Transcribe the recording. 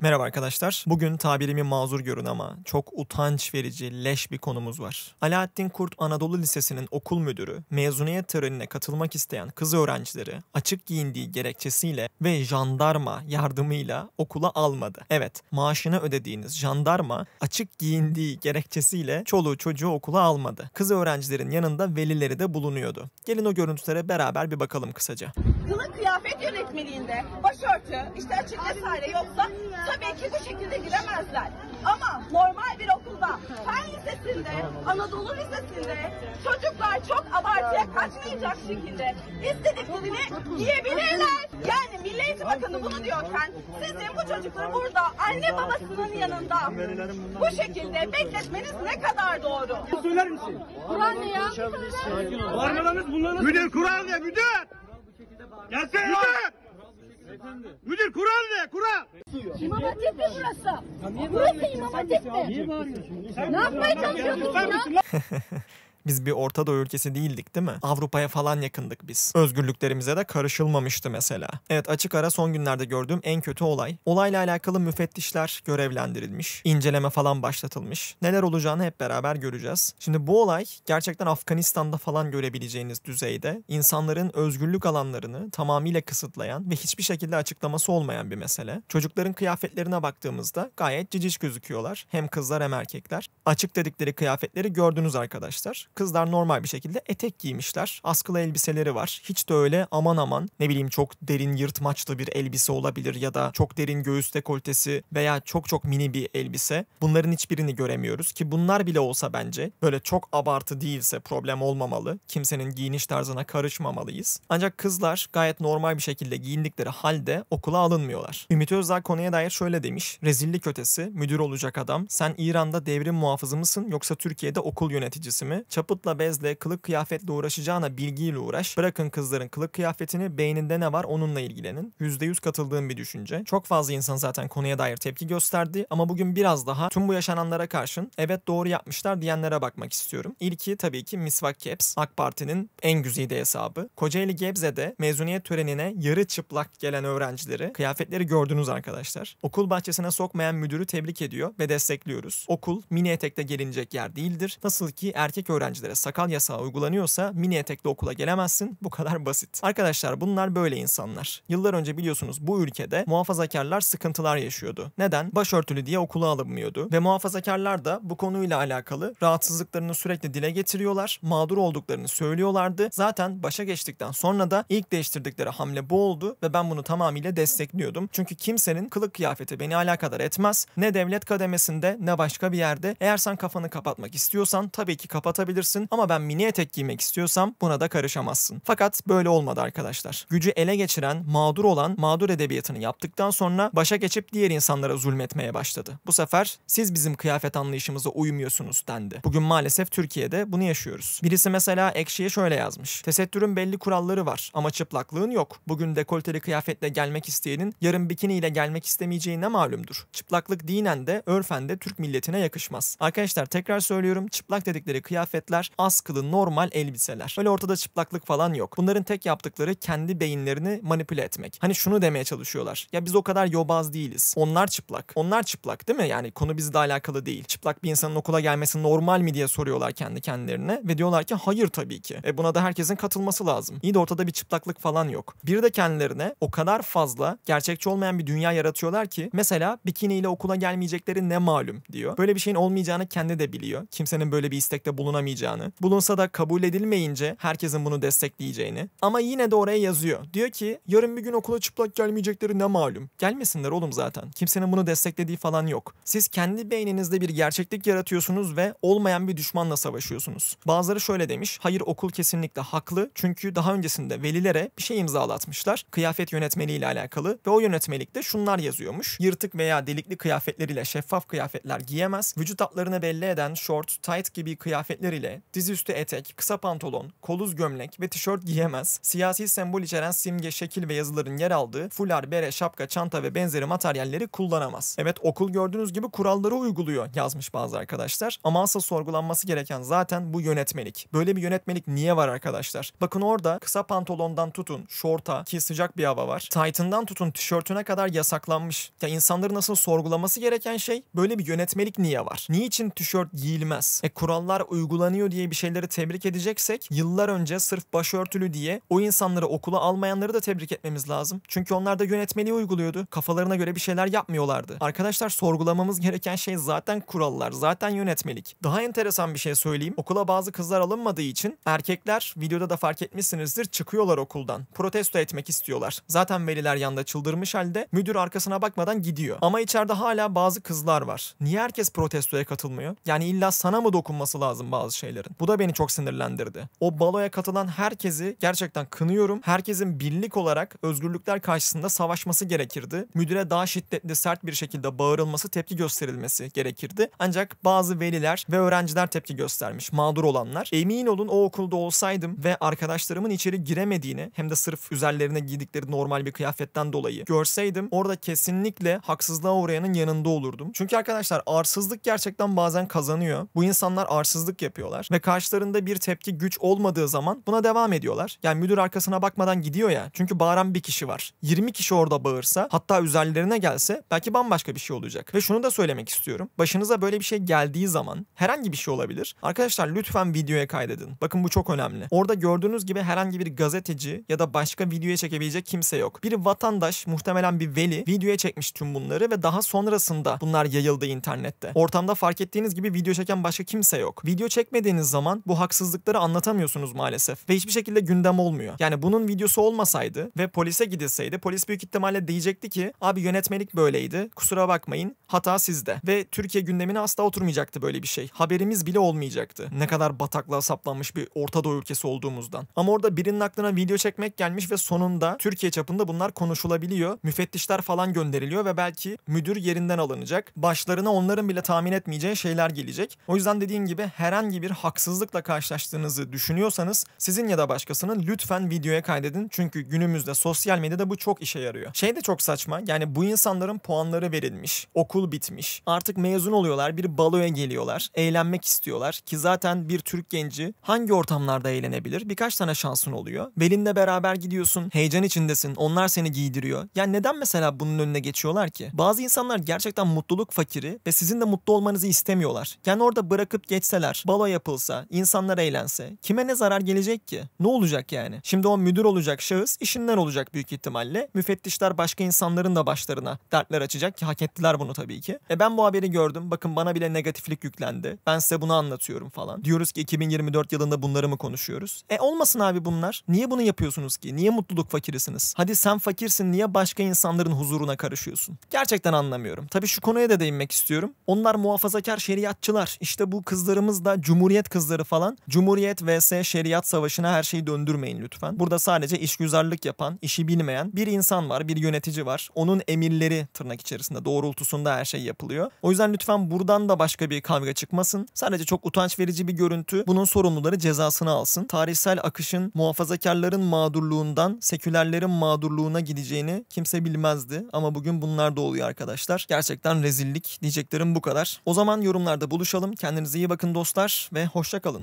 Merhaba arkadaşlar. Bugün tabirimi mazur görün ama çok utanç verici, leş bir konumuz var. Alaaddin Kurt Anadolu Lisesi'nin okul müdürü, mezuniyet törenine katılmak isteyen kız öğrencileri açık giyindiği gerekçesiyle ve jandarma yardımıyla okula almadı. Evet, maaşını ödediğiniz jandarma açık giyindiği gerekçesiyle çoluğu çocuğu okula almadı. Kız öğrencilerin yanında velileri de bulunuyordu. Gelin o görüntülere beraber bir bakalım kısaca. Kılık kıyafet yönetmeliğinde başörtü, işte açık vesaire yoksa tabii ki bu şekilde giremezler. Ama normal bir okulda, fen lisesinde, Anadolu lisesinde çocuklar çok abartıya kaçmayacak şekilde istediklerini giyebilirler. Yani Milli Eğitim Bakanı bunu diyorken sizin bu çocukları burada anne babasının yanında bu şekilde bekletmeniz ne kadar doğru? Söyler misin? Kur'an ne ya? Varmalarınız bunların... Müdür Kur'an ne müdür? Gelsin müdür! Efendim. Müdür kural ne? Kural. İmam Hatip mi burası? Burası İmam Hatip mi? Niye bağırıyorsun? Ne yapmaya çalışıyorsunuz ya? Biz bir Orta Doğu ülkesi değildik değil mi? Avrupa'ya falan yakındık biz. Özgürlüklerimize de karışılmamıştı mesela. Evet açık ara son günlerde gördüğüm en kötü olay. Olayla alakalı müfettişler görevlendirilmiş. inceleme falan başlatılmış. Neler olacağını hep beraber göreceğiz. Şimdi bu olay gerçekten Afganistan'da falan görebileceğiniz düzeyde insanların özgürlük alanlarını tamamıyla kısıtlayan ve hiçbir şekilde açıklaması olmayan bir mesele. Çocukların kıyafetlerine baktığımızda gayet ciciş gözüküyorlar. Hem kızlar hem erkekler. Açık dedikleri kıyafetleri gördünüz arkadaşlar. Kızlar normal bir şekilde etek giymişler. Askılı elbiseleri var. Hiç de öyle aman aman ne bileyim çok derin yırtmaçlı bir elbise olabilir ya da çok derin göğüs dekoltesi veya çok çok mini bir elbise. Bunların hiçbirini göremiyoruz ki bunlar bile olsa bence böyle çok abartı değilse problem olmamalı. Kimsenin giyiniş tarzına karışmamalıyız. Ancak kızlar gayet normal bir şekilde giyindikleri halde okula alınmıyorlar. Ümit Özdağ konuya dair şöyle demiş. Rezillik ötesi, müdür olacak adam. Sen İran'da devrim muhafızı mısın yoksa Türkiye'de okul yöneticisi mi? Çap Yapıtla bezle, kılık kıyafetle uğraşacağına bilgiyle uğraş. Bırakın kızların kılık kıyafetini, beyninde ne var onunla ilgilenin. %100 katıldığım bir düşünce. Çok fazla insan zaten konuya dair tepki gösterdi ama bugün biraz daha tüm bu yaşananlara karşın evet doğru yapmışlar diyenlere bakmak istiyorum. İlki tabii ki Misvak Caps, AK Parti'nin en güzide hesabı. Kocaeli Gebze'de mezuniyet törenine yarı çıplak gelen öğrencileri, kıyafetleri gördünüz arkadaşlar. Okul bahçesine sokmayan müdürü tebrik ediyor ve destekliyoruz. Okul mini etekte gelinecek yer değildir. Nasıl ki erkek öğrenci öğrencilere sakal yasağı uygulanıyorsa mini etekli okula gelemezsin. Bu kadar basit. Arkadaşlar bunlar böyle insanlar. Yıllar önce biliyorsunuz bu ülkede muhafazakarlar sıkıntılar yaşıyordu. Neden? Başörtülü diye okula alınmıyordu ve muhafazakarlar da bu konuyla alakalı rahatsızlıklarını sürekli dile getiriyorlar. Mağdur olduklarını söylüyorlardı. Zaten başa geçtikten sonra da ilk değiştirdikleri hamle bu oldu ve ben bunu tamamıyla destekliyordum. Çünkü kimsenin kılık kıyafeti beni alakadar etmez. Ne devlet kademesinde ne başka bir yerde. Eğer sen kafanı kapatmak istiyorsan tabii ki kapatabilirsin yapabilirsin ama ben mini etek giymek istiyorsam buna da karışamazsın. Fakat böyle olmadı arkadaşlar. Gücü ele geçiren, mağdur olan mağdur edebiyatını yaptıktan sonra başa geçip diğer insanlara zulmetmeye başladı. Bu sefer siz bizim kıyafet anlayışımıza uymuyorsunuz dendi. Bugün maalesef Türkiye'de bunu yaşıyoruz. Birisi mesela Ekşi'ye şöyle yazmış. Tesettürün belli kuralları var ama çıplaklığın yok. Bugün dekolteli kıyafetle gelmek isteyenin yarın bikiniyle gelmek istemeyeceğine malumdur. Çıplaklık dinen de örfen de Türk milletine yakışmaz. Arkadaşlar tekrar söylüyorum çıplak dedikleri kıyafet kıyafetler, az normal elbiseler. Öyle ortada çıplaklık falan yok. Bunların tek yaptıkları kendi beyinlerini manipüle etmek. Hani şunu demeye çalışıyorlar. Ya biz o kadar yobaz değiliz. Onlar çıplak. Onlar çıplak değil mi? Yani konu bizle alakalı değil. Çıplak bir insanın okula gelmesi normal mi diye soruyorlar kendi kendilerine ve diyorlar ki hayır tabii ki. E buna da herkesin katılması lazım. İyi de ortada bir çıplaklık falan yok. Bir de kendilerine o kadar fazla gerçekçi olmayan bir dünya yaratıyorlar ki mesela bikiniyle okula gelmeyecekleri ne malum diyor. Böyle bir şeyin olmayacağını kendi de biliyor. Kimsenin böyle bir istekte bulunamayacağını olmayacağını, bulunsa da kabul edilmeyince herkesin bunu destekleyeceğini ama yine de oraya yazıyor. Diyor ki yarın bir gün okula çıplak gelmeyecekleri ne malum. Gelmesinler oğlum zaten. Kimsenin bunu desteklediği falan yok. Siz kendi beyninizde bir gerçeklik yaratıyorsunuz ve olmayan bir düşmanla savaşıyorsunuz. Bazıları şöyle demiş. Hayır okul kesinlikle haklı çünkü daha öncesinde velilere bir şey imzalatmışlar. Kıyafet yönetmeliği ile alakalı ve o yönetmelikte şunlar yazıyormuş. Yırtık veya delikli kıyafetleriyle şeffaf kıyafetler giyemez. Vücut hatlarını belli eden short, tight gibi kıyafetler ile bile dizüstü etek, kısa pantolon, koluz gömlek ve tişört giyemez. Siyasi sembol içeren simge, şekil ve yazıların yer aldığı fular, bere, şapka, çanta ve benzeri materyalleri kullanamaz. Evet okul gördüğünüz gibi kuralları uyguluyor yazmış bazı arkadaşlar. Ama asıl sorgulanması gereken zaten bu yönetmelik. Böyle bir yönetmelik niye var arkadaşlar? Bakın orada kısa pantolondan tutun, şorta ki sıcak bir hava var. Titan'dan tutun tişörtüne kadar yasaklanmış. Ya insanların nasıl sorgulaması gereken şey böyle bir yönetmelik niye var? Niçin tişört giyilmez? E kurallar uygulanıyor öğreniyor diye bir şeyleri tebrik edeceksek yıllar önce sırf başörtülü diye o insanları okula almayanları da tebrik etmemiz lazım. Çünkü onlar da yönetmeliği uyguluyordu. Kafalarına göre bir şeyler yapmıyorlardı. Arkadaşlar sorgulamamız gereken şey zaten kurallar, zaten yönetmelik. Daha enteresan bir şey söyleyeyim. Okula bazı kızlar alınmadığı için erkekler videoda da fark etmişsinizdir çıkıyorlar okuldan. Protesto etmek istiyorlar. Zaten veliler yanında çıldırmış halde müdür arkasına bakmadan gidiyor. Ama içeride hala bazı kızlar var. Niye herkes protestoya katılmıyor? Yani illa sana mı dokunması lazım bazı şey? şeylerin. Bu da beni çok sinirlendirdi. O baloya katılan herkesi gerçekten kınıyorum. Herkesin birlik olarak özgürlükler karşısında savaşması gerekirdi. Müdüre daha şiddetli sert bir şekilde bağırılması, tepki gösterilmesi gerekirdi. Ancak bazı veliler ve öğrenciler tepki göstermiş, mağdur olanlar. Emin olun o okulda olsaydım ve arkadaşlarımın içeri giremediğini hem de sırf üzerlerine giydikleri normal bir kıyafetten dolayı görseydim orada kesinlikle haksızlığa uğrayanın yanında olurdum. Çünkü arkadaşlar arsızlık gerçekten bazen kazanıyor. Bu insanlar arsızlık yapıyorlar ediyorlar ve karşılarında bir tepki güç olmadığı zaman buna devam ediyorlar. Yani müdür arkasına bakmadan gidiyor ya çünkü bağıran bir kişi var. 20 kişi orada bağırsa hatta üzerlerine gelse belki bambaşka bir şey olacak. Ve şunu da söylemek istiyorum. Başınıza böyle bir şey geldiği zaman herhangi bir şey olabilir. Arkadaşlar lütfen videoya kaydedin. Bakın bu çok önemli. Orada gördüğünüz gibi herhangi bir gazeteci ya da başka videoya çekebilecek kimse yok. Bir vatandaş muhtemelen bir veli videoya çekmiş tüm bunları ve daha sonrasında bunlar yayıldı internette. Ortamda fark ettiğiniz gibi video çeken başka kimse yok. Video çekme etmediğiniz zaman bu haksızlıkları anlatamıyorsunuz maalesef. Ve hiçbir şekilde gündem olmuyor. Yani bunun videosu olmasaydı ve polise gidilseydi polis büyük ihtimalle diyecekti ki abi yönetmelik böyleydi kusura bakmayın Hata sizde. Ve Türkiye gündemine asla oturmayacaktı böyle bir şey. Haberimiz bile olmayacaktı. Ne kadar bataklığa saplanmış bir Orta Doğu ülkesi olduğumuzdan. Ama orada birinin aklına video çekmek gelmiş ve sonunda Türkiye çapında bunlar konuşulabiliyor. Müfettişler falan gönderiliyor ve belki müdür yerinden alınacak. Başlarına onların bile tahmin etmeyeceği şeyler gelecek. O yüzden dediğim gibi herhangi bir haksızlıkla karşılaştığınızı düşünüyorsanız sizin ya da başkasının lütfen videoya kaydedin. Çünkü günümüzde sosyal medyada bu çok işe yarıyor. Şey de çok saçma. Yani bu insanların puanları verilmiş. Okul okul bitmiş. Artık mezun oluyorlar, bir baloya geliyorlar, eğlenmek istiyorlar ki zaten bir Türk genci hangi ortamlarda eğlenebilir? Birkaç tane şansın oluyor. Belinle beraber gidiyorsun, heyecan içindesin, onlar seni giydiriyor. Yani neden mesela bunun önüne geçiyorlar ki? Bazı insanlar gerçekten mutluluk fakiri ve sizin de mutlu olmanızı istemiyorlar. Yani orada bırakıp geçseler, balo yapılsa, insanlar eğlense kime ne zarar gelecek ki? Ne olacak yani? Şimdi o müdür olacak şahıs işinden olacak büyük ihtimalle. Müfettişler başka insanların da başlarına dertler açacak ki hak ettiler bunu tabii tabii ki. E ben bu haberi gördüm. Bakın bana bile negatiflik yüklendi. Ben size bunu anlatıyorum falan. Diyoruz ki 2024 yılında bunları mı konuşuyoruz? E olmasın abi bunlar. Niye bunu yapıyorsunuz ki? Niye mutluluk fakirisiniz? Hadi sen fakirsin niye başka insanların huzuruna karışıyorsun? Gerçekten anlamıyorum. Tabii şu konuya da değinmek istiyorum. Onlar muhafazakar şeriatçılar. İşte bu kızlarımız da cumhuriyet kızları falan. Cumhuriyet vs şeriat savaşına her şeyi döndürmeyin lütfen. Burada sadece işgüzarlık yapan, işi bilmeyen bir insan var, bir yönetici var. Onun emirleri tırnak içerisinde doğrultusunda her şey yapılıyor. O yüzden lütfen buradan da başka bir kavga çıkmasın. Sadece çok utanç verici bir görüntü. Bunun sorumluları cezasını alsın. Tarihsel akışın muhafazakarların mağdurluğundan sekülerlerin mağdurluğuna gideceğini kimse bilmezdi. Ama bugün bunlar da oluyor arkadaşlar. Gerçekten rezillik diyeceklerim bu kadar. O zaman yorumlarda buluşalım. Kendinize iyi bakın dostlar ve hoşçakalın.